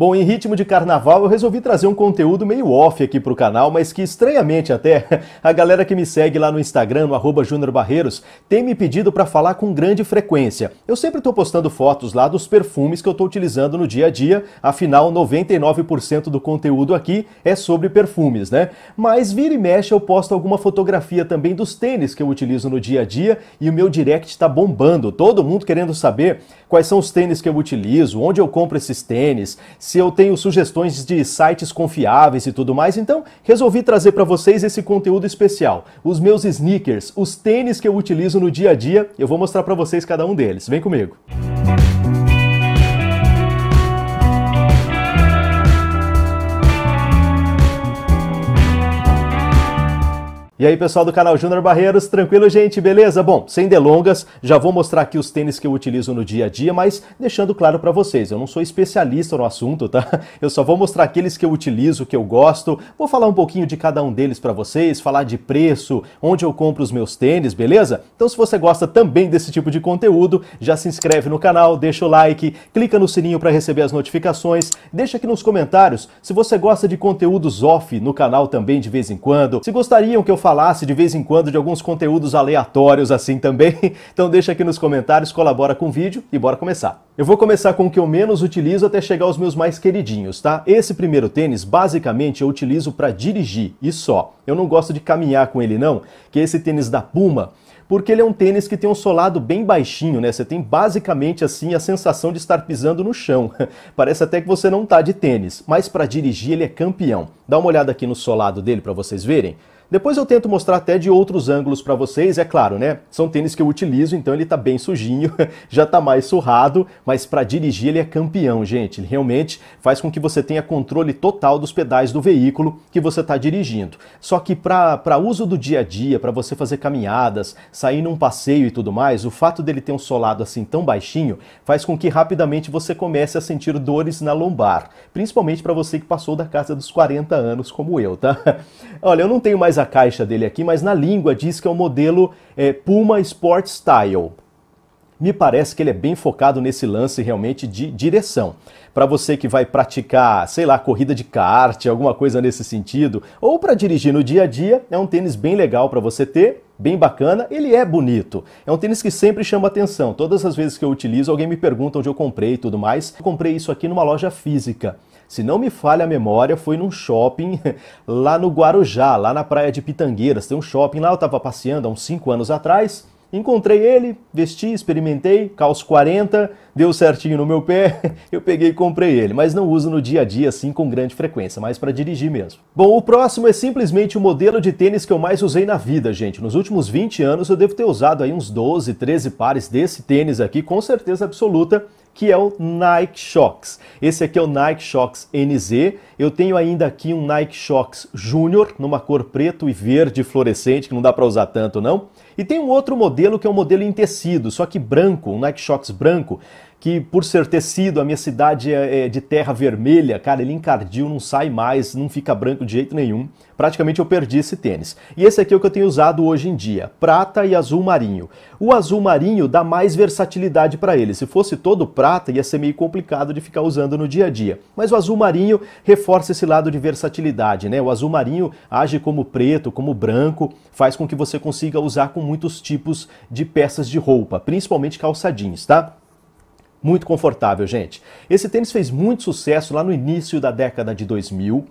Bom, em ritmo de carnaval, eu resolvi trazer um conteúdo meio off aqui para o canal, mas que estranhamente até a galera que me segue lá no Instagram, no arroba Júnior Barreiros, tem me pedido para falar com grande frequência. Eu sempre estou postando fotos lá dos perfumes que eu estou utilizando no dia a dia, afinal 99% do conteúdo aqui é sobre perfumes, né? Mas vira e mexe eu posto alguma fotografia também dos tênis que eu utilizo no dia a dia e o meu direct está bombando, todo mundo querendo saber quais são os tênis que eu utilizo, onde eu compro esses tênis, se eu tenho sugestões de sites confiáveis e tudo mais, então resolvi trazer para vocês esse conteúdo especial. Os meus sneakers, os tênis que eu utilizo no dia a dia, eu vou mostrar para vocês cada um deles. Vem comigo. Música E aí, pessoal do canal Júnior Barreiros, tranquilo, gente? Beleza? Bom, sem delongas, já vou mostrar aqui os tênis que eu utilizo no dia a dia, mas deixando claro para vocês, eu não sou especialista no assunto, tá? Eu só vou mostrar aqueles que eu utilizo, que eu gosto, vou falar um pouquinho de cada um deles para vocês, falar de preço, onde eu compro os meus tênis, beleza? Então, se você gosta também desse tipo de conteúdo, já se inscreve no canal, deixa o like, clica no sininho para receber as notificações, deixa aqui nos comentários se você gosta de conteúdos off no canal também de vez em quando, se gostariam que eu falasse de vez em quando de alguns conteúdos aleatórios assim também? Então deixa aqui nos comentários, colabora com o vídeo e bora começar. Eu vou começar com o que eu menos utilizo até chegar aos meus mais queridinhos, tá? Esse primeiro tênis, basicamente, eu utilizo para dirigir e só. Eu não gosto de caminhar com ele não, que é esse tênis da Puma, porque ele é um tênis que tem um solado bem baixinho, né? Você tem basicamente assim a sensação de estar pisando no chão. Parece até que você não tá de tênis, mas para dirigir ele é campeão. Dá uma olhada aqui no solado dele para vocês verem. Depois eu tento mostrar até de outros ângulos para vocês, é claro, né? São tênis que eu utilizo, então ele tá bem sujinho, já tá mais surrado, mas para dirigir ele é campeão, gente. Ele realmente faz com que você tenha controle total dos pedais do veículo que você tá dirigindo. Só que para uso do dia a dia, para você fazer caminhadas, sair num passeio e tudo mais, o fato dele ter um solado assim tão baixinho faz com que rapidamente você comece a sentir dores na lombar, principalmente para você que passou da casa dos 40 anos como eu, tá? Olha, eu não tenho mais a caixa dele aqui, mas na língua diz que é o modelo é, Puma Sport Style. Me parece que ele é bem focado nesse lance realmente de direção. Para você que vai praticar, sei lá, corrida de kart, alguma coisa nesse sentido, ou para dirigir no dia a dia, é um tênis bem legal para você ter bem bacana, ele é bonito. É um tênis que sempre chama atenção. Todas as vezes que eu utilizo, alguém me pergunta onde eu comprei e tudo mais. Eu comprei isso aqui numa loja física. Se não me falha a memória, foi num shopping lá no Guarujá, lá na praia de Pitangueiras. Tem um shopping lá, eu estava passeando há uns 5 anos atrás. Encontrei ele, vesti, experimentei, calço 40, deu certinho no meu pé, eu peguei e comprei ele, mas não uso no dia a dia assim com grande frequência, mais para dirigir mesmo. Bom, o próximo é simplesmente o modelo de tênis que eu mais usei na vida, gente. Nos últimos 20 anos eu devo ter usado aí uns 12, 13 pares desse tênis aqui, com certeza absoluta, que é o Nike Shox. Esse aqui é o Nike Shox NZ. Eu tenho ainda aqui um Nike Shox Júnior, numa cor preto e verde fluorescente, que não dá para usar tanto não. E tem um outro modelo que é um modelo em tecido, só que branco, um Nike Shox branco, que por ser tecido, a minha cidade é, é, de terra vermelha, cara, ele encardiu, não sai mais, não fica branco de jeito nenhum. Praticamente eu perdi esse tênis. E esse aqui é o que eu tenho usado hoje em dia, prata e azul marinho. O azul marinho dá mais versatilidade para ele. Se fosse todo prata, ia ser meio complicado de ficar usando no dia a dia. Mas o azul marinho reforça esse lado de versatilidade, né? O azul marinho age como preto, como branco, faz com que você consiga usar com muitos tipos de peças de roupa, principalmente calça jeans, tá? Muito confortável, gente. Esse tênis fez muito sucesso lá no início da década de 2000.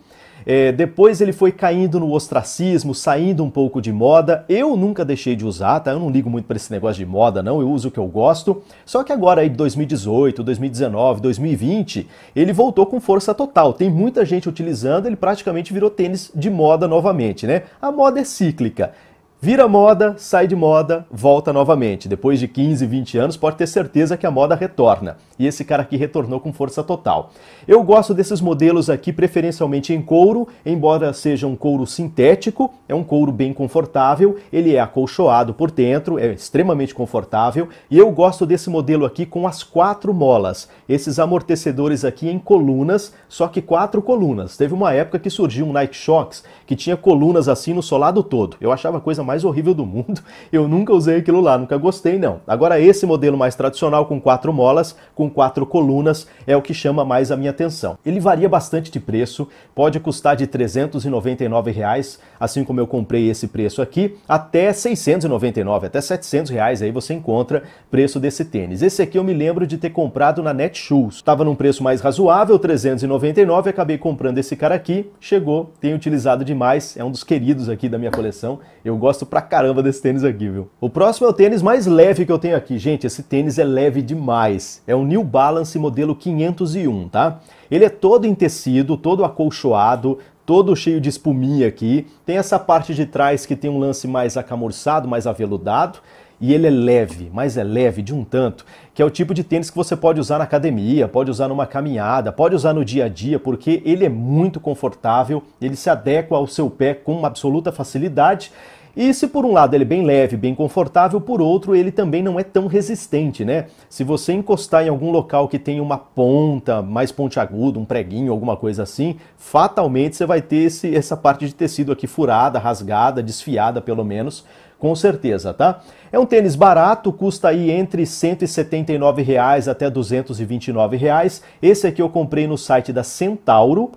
É, depois ele foi caindo no ostracismo, saindo um pouco de moda. Eu nunca deixei de usar, tá? Eu não ligo muito para esse negócio de moda, não. Eu uso o que eu gosto. Só que agora aí de 2018, 2019, 2020, ele voltou com força total. Tem muita gente utilizando, ele praticamente virou tênis de moda novamente, né? A moda é cíclica. Vira moda, sai de moda, volta novamente. Depois de 15, 20 anos, pode ter certeza que a moda retorna. E esse cara aqui retornou com força total. Eu gosto desses modelos aqui preferencialmente em couro, embora seja um couro sintético, é um couro bem confortável, ele é acolchoado por dentro, é extremamente confortável, e eu gosto desse modelo aqui com as quatro molas, esses amortecedores aqui em colunas, só que quatro colunas. Teve uma época que surgiu um Nike Shox que tinha colunas assim no solado todo. Eu achava coisa mais horrível do mundo. Eu nunca usei aquilo lá, nunca gostei não. Agora esse modelo mais tradicional com quatro molas, com quatro colunas, é o que chama mais a minha atenção. Ele varia bastante de preço, pode custar de 399, reais, assim como eu comprei esse preço aqui, até 699, até 700 reais, aí você encontra preço desse tênis. Esse aqui eu me lembro de ter comprado na Netshoes. Estava num preço mais razoável, 399, acabei comprando esse cara aqui, chegou, tenho utilizado demais, é um dos queridos aqui da minha coleção. Eu gosto gosto pra caramba desse tênis aqui, viu? O próximo é o tênis mais leve que eu tenho aqui. Gente, esse tênis é leve demais. É o New Balance modelo 501, tá? Ele é todo em tecido, todo acolchoado, todo cheio de espuminha aqui. Tem essa parte de trás que tem um lance mais acamorçado, mais aveludado e ele é leve, mas é leve de um tanto, que é o tipo de tênis que você pode usar na academia, pode usar numa caminhada, pode usar no dia a dia, porque ele é muito confortável, ele se adequa ao seu pé com absoluta facilidade e se por um lado ele é bem leve, bem confortável, por outro ele também não é tão resistente, né? Se você encostar em algum local que tem uma ponta mais pontiaguda, um preguinho, alguma coisa assim, fatalmente você vai ter esse, essa parte de tecido aqui furada, rasgada, desfiada pelo menos, com certeza, tá? É um tênis barato, custa aí entre R$ 179 reais até R$ 229 reais. Esse aqui eu comprei no site da Centauro,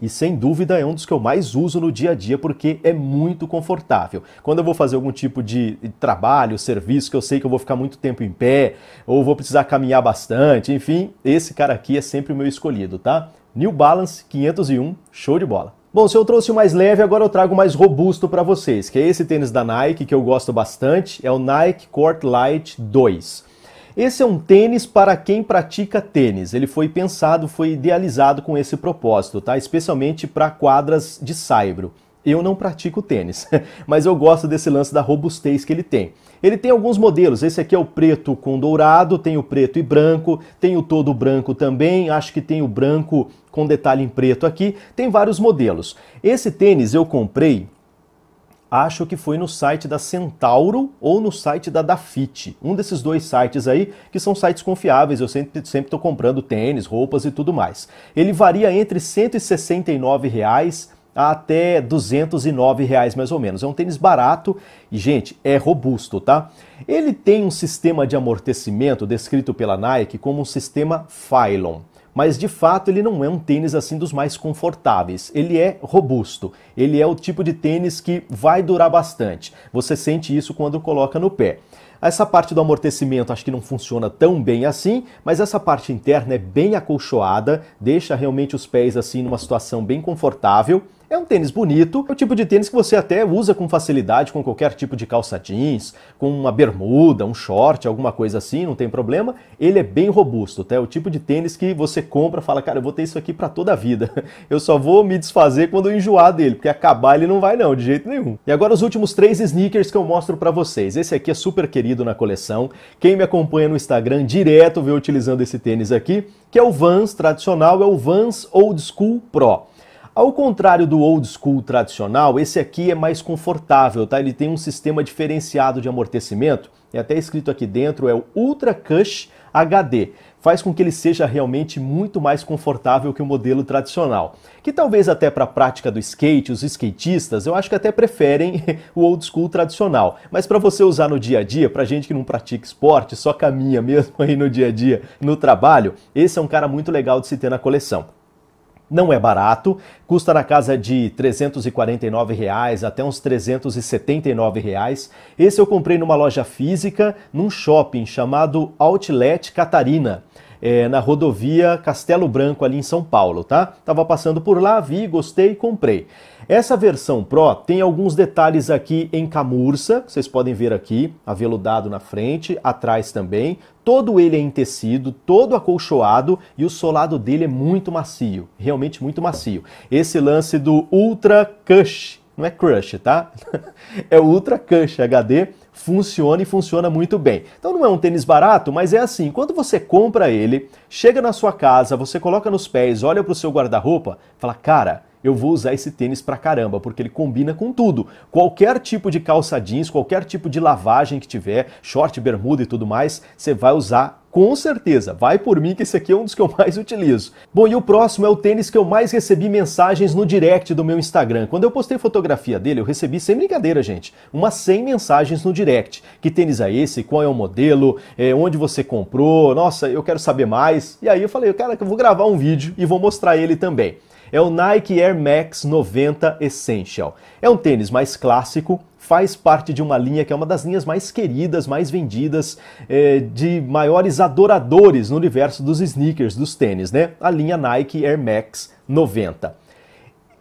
e sem dúvida é um dos que eu mais uso no dia a dia porque é muito confortável. Quando eu vou fazer algum tipo de trabalho, serviço que eu sei que eu vou ficar muito tempo em pé ou vou precisar caminhar bastante, enfim, esse cara aqui é sempre o meu escolhido, tá? New Balance 501, show de bola. Bom, se eu trouxe o mais leve, agora eu trago o mais robusto para vocês, que é esse tênis da Nike que eu gosto bastante, é o Nike Court Light 2. Esse é um tênis para quem pratica tênis. Ele foi pensado, foi idealizado com esse propósito, tá? Especialmente para quadras de saibro. Eu não pratico tênis, mas eu gosto desse lance da robustez que ele tem. Ele tem alguns modelos, esse aqui é o preto com dourado, tem o preto e branco, tem o todo branco também, acho que tem o branco com detalhe em preto aqui, tem vários modelos. Esse tênis eu comprei acho que foi no site da Centauro ou no site da Dafit. Um desses dois sites aí, que são sites confiáveis, eu sempre estou comprando tênis, roupas e tudo mais. Ele varia entre R$ 169 reais até 209 reais mais ou menos. É um tênis barato e, gente, é robusto, tá? Ele tem um sistema de amortecimento descrito pela Nike como um sistema Phylon mas de fato ele não é um tênis assim dos mais confortáveis. Ele é robusto, ele é o tipo de tênis que vai durar bastante. Você sente isso quando coloca no pé. Essa parte do amortecimento acho que não funciona tão bem assim, mas essa parte interna é bem acolchoada, deixa realmente os pés assim numa situação bem confortável. É um tênis bonito, é o tipo de tênis que você até usa com facilidade com qualquer tipo de calça jeans, com uma bermuda, um short, alguma coisa assim, não tem problema. Ele é bem robusto, tá? É o tipo de tênis que você compra, fala, cara, eu vou ter isso aqui para toda a vida. Eu só vou me desfazer quando eu enjoar dele, porque acabar ele não vai não, de jeito nenhum. E agora os últimos três sneakers que eu mostro para vocês. Esse aqui é super querido na coleção. Quem me acompanha no Instagram direto vê utilizando esse tênis aqui, que é o Vans tradicional, é o Vans Old School Pro. Ao contrário do old school tradicional, esse aqui é mais confortável, tá? Ele tem um sistema diferenciado de amortecimento, é até escrito aqui dentro, é o Ultra Cush HD. Faz com que ele seja realmente muito mais confortável que o modelo tradicional. Que talvez até para a prática do skate, os skatistas, eu acho que até preferem o old school tradicional. Mas para você usar no dia a dia, para gente que não pratica esporte, só caminha mesmo aí no dia a dia, no trabalho, esse é um cara muito legal de se ter na coleção não é barato, custa na casa de 349 até uns 379 Esse eu comprei numa loja física, num shopping chamado Outlet Catarina é, na rodovia Castelo Branco, ali em São Paulo, tá? Tava passando por lá, vi, gostei, comprei. Essa versão Pro tem alguns detalhes aqui em camurça, vocês podem ver aqui, aveludado na frente, atrás também. Todo ele é em tecido, todo acolchoado e o solado dele é muito macio, realmente muito macio. Esse lance do Ultra Cush, não é crush, tá? é Ultra Cush HD, funciona e funciona muito bem. Então não é um tênis barato, mas é assim, quando você compra ele, chega na sua casa, você coloca nos pés, olha para o seu guarda-roupa, fala, cara, eu vou usar esse tênis pra caramba, porque ele combina com tudo. Qualquer tipo de calça jeans, qualquer tipo de lavagem que tiver, short, bermuda e tudo mais, você vai usar com certeza, vai por mim que esse aqui é um dos que eu mais utilizo. Bom, e o próximo é o tênis que eu mais recebi mensagens no direct do meu Instagram. Quando eu postei fotografia dele, eu recebi, sem brincadeira, gente, umas 100 mensagens no direct. Que tênis é esse? Qual é o modelo? É, onde você comprou? Nossa, eu quero saber mais. E aí eu falei, cara, que eu vou gravar um vídeo e vou mostrar ele também é o Nike Air Max 90 Essential. É um tênis mais clássico, faz parte de uma linha que é uma das linhas mais queridas, mais vendidas, é, de maiores adoradores no universo dos sneakers, dos tênis, né? A linha Nike Air Max 90.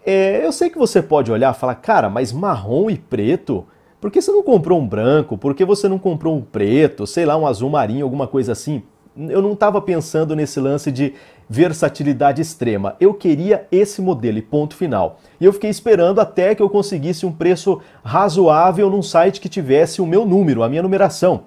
É, eu sei que você pode olhar e falar, cara, mas marrom e preto? Por que você não comprou um branco? Por que você não comprou um preto? Sei lá, um azul marinho, alguma coisa assim? eu não estava pensando nesse lance de versatilidade extrema. Eu queria esse modelo e ponto final. E eu fiquei esperando até que eu conseguisse um preço razoável num site que tivesse o meu número, a minha numeração.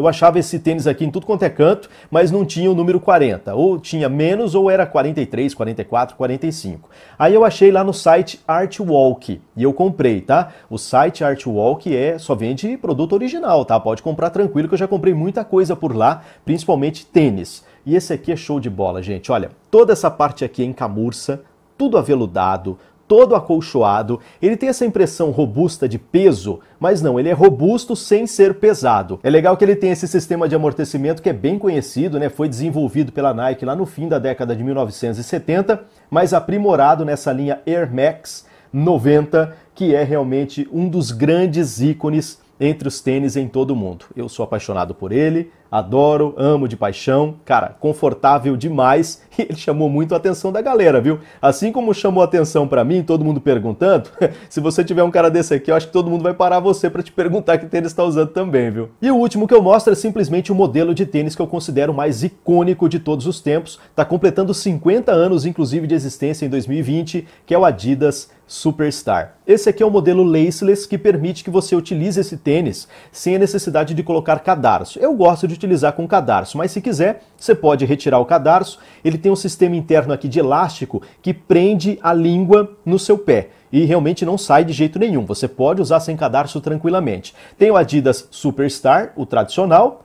Eu achava esse tênis aqui em tudo quanto é canto, mas não tinha o número 40. Ou tinha menos, ou era 43, 44, 45. Aí eu achei lá no site Artwalk e eu comprei, tá? O site Artwalk é, só vende produto original, tá? Pode comprar tranquilo, que eu já comprei muita coisa por lá, principalmente tênis. E esse aqui é show de bola, gente. Olha, toda essa parte aqui é em camurça, tudo aveludado, todo acolchoado, ele tem essa impressão robusta de peso, mas não, ele é robusto sem ser pesado. É legal que ele tem esse sistema de amortecimento que é bem conhecido, né? Foi desenvolvido pela Nike lá no fim da década de 1970, mas aprimorado nessa linha Air Max 90, que é realmente um dos grandes ícones entre os tênis em todo o mundo. Eu sou apaixonado por ele, adoro, amo de paixão, cara, confortável demais e ele chamou muito a atenção da galera, viu? Assim como chamou a atenção para mim, todo mundo perguntando, se você tiver um cara desse aqui, eu acho que todo mundo vai parar você para te perguntar que tênis está usando também, viu? E o último que eu mostro é simplesmente o modelo de tênis que eu considero mais icônico de todos os tempos, tá completando 50 anos inclusive de existência em 2020, que é o Adidas Superstar. Esse aqui é o um modelo laceless que permite que você utilize esse tênis sem a necessidade de colocar cadarço. Eu gosto de utilizar com cadarço, mas se quiser, você pode retirar o cadarço. Ele tem um sistema interno aqui de elástico que prende a língua no seu pé e realmente não sai de jeito nenhum. Você pode usar sem cadarço tranquilamente. Tem o Adidas Superstar, o tradicional,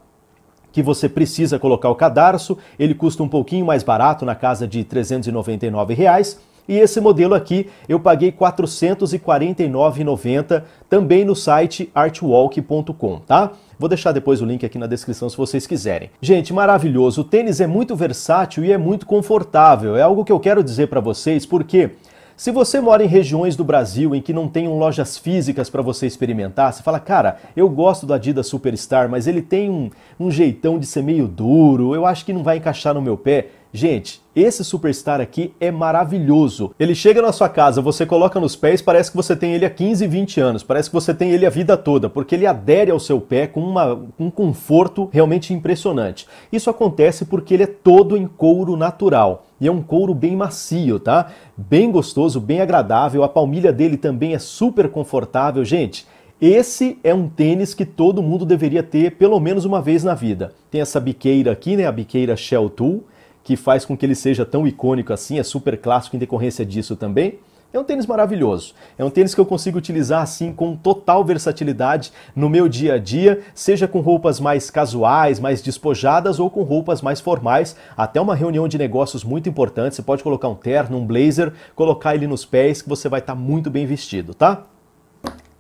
que você precisa colocar o cadarço. Ele custa um pouquinho mais barato, na casa de R$ 399. Reais. E esse modelo aqui eu paguei R$ 449,90 também no site artwalk.com, tá? Vou deixar depois o link aqui na descrição se vocês quiserem. Gente, maravilhoso. O tênis é muito versátil e é muito confortável. É algo que eu quero dizer para vocês porque se você mora em regiões do Brasil em que não tenham lojas físicas para você experimentar, você fala, cara, eu gosto do Adidas Superstar, mas ele tem um, um jeitão de ser meio duro, eu acho que não vai encaixar no meu pé. Gente, esse Superstar aqui é maravilhoso. Ele chega na sua casa, você coloca nos pés, parece que você tem ele há 15, 20 anos, parece que você tem ele a vida toda, porque ele adere ao seu pé com uma, um conforto realmente impressionante. Isso acontece porque ele é todo em couro natural. E é um couro bem macio, tá? Bem gostoso, bem agradável. A palmilha dele também é super confortável, gente. Esse é um tênis que todo mundo deveria ter pelo menos uma vez na vida. Tem essa biqueira aqui, né? A biqueira Shell Tool que faz com que ele seja tão icônico assim, é super clássico em decorrência disso também. É um tênis maravilhoso. É um tênis que eu consigo utilizar assim com total versatilidade no meu dia a dia, seja com roupas mais casuais, mais despojadas ou com roupas mais formais, até uma reunião de negócios muito importante. Você pode colocar um terno, um blazer, colocar ele nos pés que você vai estar tá muito bem vestido, tá?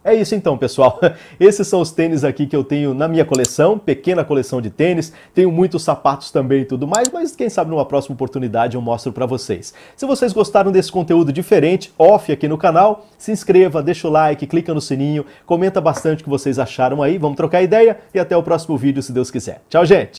É isso então, pessoal. Esses são os tênis aqui que eu tenho na minha coleção, pequena coleção de tênis. Tenho muitos sapatos também e tudo mais, mas quem sabe numa próxima oportunidade eu mostro para vocês. Se vocês gostaram desse conteúdo diferente, off aqui no canal, se inscreva, deixa o like, clica no sininho, comenta bastante o que vocês acharam aí, vamos trocar ideia e até o próximo vídeo, se Deus quiser. Tchau, gente!